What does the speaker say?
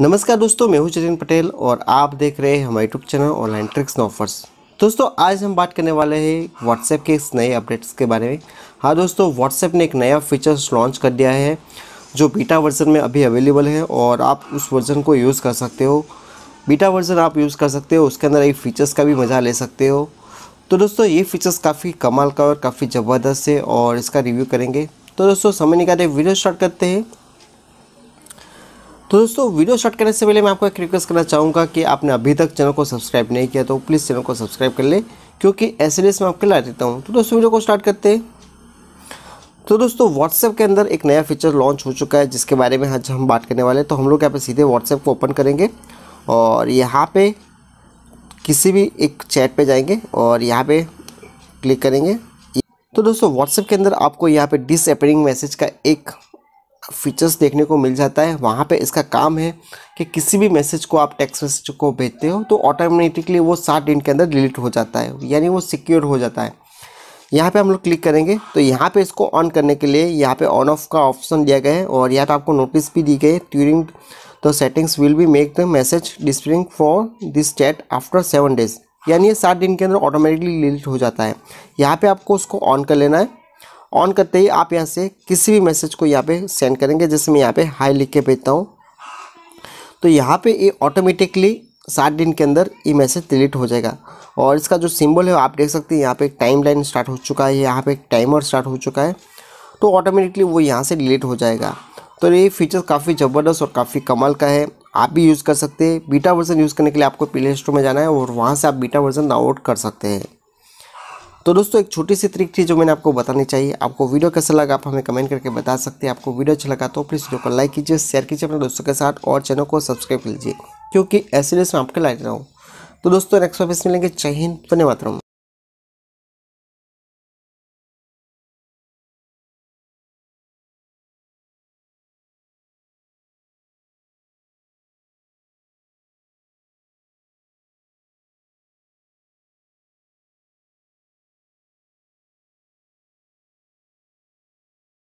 नमस्कार दोस्तों मैं हूं जतिन पटेल और आप देख रहे हैं हमारे YouTube channel online tricks and offers दोस्तों आज हम बात करने वाले हैं व्हाट्सएप के इस नए अपडेट्स के बारे में हाँ दोस्तों व्हाट्सएप ने एक नया फीचर्स लॉन्च कर दिया है जो बीटा वर्जन में अभी अवेलेबल है और आप उस वर्जन को यूज़ कर सकते हो बीटा वर्जन आप यूज़ कर सकते हो उसके अंदर एक फ़ीचर्स का भी मज़ा ले सकते हो तो दोस्तों ये फीचर्स काफ़ी कमाल का और काफ़ी ज़बरदस्त है और इसका रिव्यू करेंगे तो दोस्तों समय निकालते वीडियो स्टार्ट करते हैं तो दोस्तों वीडियो स्टार्ट करने से पहले मैं आपको एक रिक्वेस्ट करना चाहूँगा कि आपने अभी तक चैनल को सब्सक्राइब नहीं किया तो प्लीज़ चैनल को सब्सक्राइब कर ले क्योंकि ऐसे लिस्ट मैं आपके ला देता हूँ तो दोस्तों वीडियो को स्टार्ट करते हैं तो दोस्तों व्हाट्सएप के अंदर एक नया फीचर लॉन्च हो चुका है जिसके बारे में आज हम बात करने वाले हैं तो हम लोग यहाँ पर सीधे व्हाट्सएप को ओपन करेंगे और यहाँ पर किसी भी एक चैट पर जाएंगे और यहाँ पर क्लिक करेंगे तो दोस्तों व्हाट्सएप के अंदर आपको यहाँ पे डिसअपेयरिंग मैसेज का एक फीचर्स देखने को मिल जाता है वहाँ पे इसका काम है कि किसी भी मैसेज को आप टेक्स्ट मैसेज को भेजते हो तो ऑटोमेटिकली वो सात दिन के अंदर डिलीट हो जाता है यानी वो सिक्योर हो जाता है यहाँ पे हम लोग क्लिक करेंगे तो यहाँ पे इसको ऑन करने के लिए यहाँ पे ऑन ऑफ का ऑप्शन दिया गया है और यहाँ पर तो आपको नोटिस भी दी गई है turning the settings will be make the message disappearing for this chat after seven days यानी ये सात दिन के अंदर ऑटोमेटिकली डिलीट हो जाता है यहाँ पर आपको उसको ऑन कर लेना है ऑन करते ही आप यहाँ से किसी भी मैसेज को यहाँ पे सेंड करेंगे जैसे मैं यहाँ पे हाई लिख के भेजता हूँ तो यहाँ पे ये ऑटोमेटिकली सात दिन के अंदर ये मैसेज डिलीट हो जाएगा और इसका जो सिंबल है आप देख सकते हैं यहाँ पे एक टाइम लाइन स्टार्ट हो चुका है यहाँ पे एक टाइमर स्टार्ट हो चुका है तो ऑटोमेटिकली वो यहाँ से डिलीट हो जाएगा तो ये फीचर काफ़ी ज़बरदस्त और काफ़ी कमाल का है आप भी यूज़ कर सकते हैं बीटा वर्जन यूज़ करने के लिए आपको प्ले स्टोर में जाना है और वहाँ से आप बीटा वर्जन डाउनलोड कर सकते हैं तो दोस्तों एक छोटी सी ट्रिक थी जो मैंने आपको बतानी चाहिए आपको वीडियो कैसा लगा आप हमें कमेंट करके बता सकते हैं आपको वीडियो अच्छा लगा तो प्लीज़ वीडियो को लाइक कीजिए शेयर कीजिए अपने दोस्तों के साथ और चैनल को सब्सक्राइब कीजिए क्योंकि ऐसे में आपके लाइट रहा हूँ तो दोस्तों नेक्स्ट ऑफिस मिलेंगे चाहिए धन्यवाद धन्यवाद